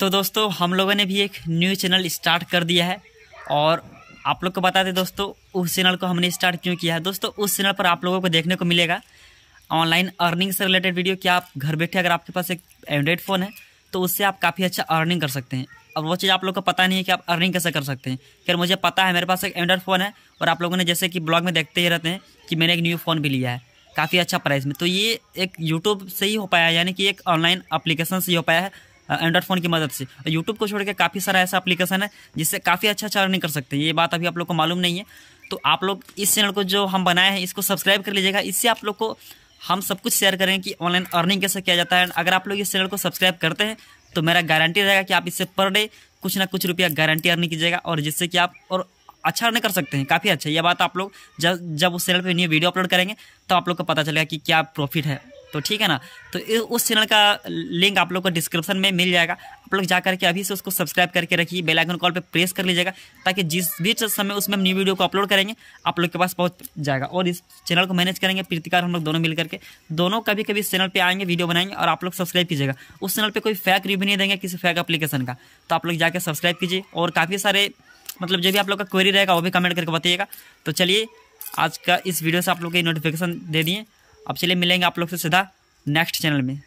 तो दोस्तों हम लोगों ने भी एक न्यू चैनल स्टार्ट कर दिया है और आप लोग को बता दें दोस्तों उस चैनल को हमने स्टार्ट क्यों किया है दोस्तों उस चैनल पर आप लोगों को देखने को मिलेगा ऑनलाइन अर्निंग से रिलेटेड वीडियो कि आप घर बैठे अगर आपके पास एक एंड्रॉयड फ़ोन है तो उससे आप काफ़ी अच्छा अर्निंग कर सकते हैं और वो चीज़ आप लोग को पता नहीं है कि आप अर्निंग कैसे कर सकते हैं खैर मुझे पता है मेरे पास एक एंड्रॉयड फ़ोन है और आप लोगों ने जैसे कि ब्लॉग में देखते ही रहते हैं कि मैंने एक न्यू फ़ोन भी लिया है काफ़ी अच्छा प्राइस में तो ये एक यूट्यूब से ही हो पाया यानी कि एक ऑनलाइन अप्लीकेशन से ही हो पाया है एंड्रॉइड फ़ोन की मदद से यूट्यूब को छोड़ के काफ़ी सारा ऐसा एप्लीकेशन है जिससे काफ़ी अच्छा अच्छा अर्निंग कर सकते हैं ये बात अभी आप लोग को मालूम नहीं है तो आप लोग इस चैनल को जो हम बनाए हैं इसको सब्सक्राइब कर लीजिएगा इससे आप लोग को हम सब कुछ शेयर करेंगे कि ऑनलाइन अर्निंग कैसे किया जाता है अगर आप लोग इस चैनल को सब्सक्राइब करते हैं तो मेरा गारंटी रहेगा कि आप इससे पर डे कुछ ना कुछ रुपया गारंटी अर्निंग कीजिएगा और जिससे कि आप और अच्छा अर्निंग कर सकते हैं काफ़ी अच्छा ये बात आप लोग जब जब उस चैनल पर न्यू वीडियो अपलोड करेंगे तो आप लोग को पता चलेगा कि क्या प्रॉफिट है तो ठीक है ना तो उस चैनल का लिंक आप लोग को डिस्क्रिप्शन में मिल जाएगा आप लोग जा करके अभी से उसको सब्सक्राइब करके रखिए बेल आइकन कॉल पे प्रेस कर लीजिएगा ताकि जिस भी समय उसमें हम न्यू वीडियो को अपलोड करेंगे आप लोग के पास पहुंच जाएगा और इस चैनल को मैनेज करेंगे प्रीतिकार हम लोग दोनों मिल करके दोनों कभी कभी इस चैनल पर आएंगे वीडियो बनाएंगे और आप लोग सब्सक्राइब कीजिएगा उस चैनल पर कोई फैक रिव्यू नहीं देंगे किसी फैक अपलीकेशन का तो आप लोग जाकर सब्सक्राइब कीजिए और काफ़ी सारे मतलब जो भी आप लोग का क्वेरी रहेगा वो भी कमेंट करके बताइएगा तो चलिए आज का इस वीडियो से आप लोग को नोटिफिकेशन दे दिए अब चलिए मिलेंगे आप लोग से सीधा नेक्स्ट चैनल में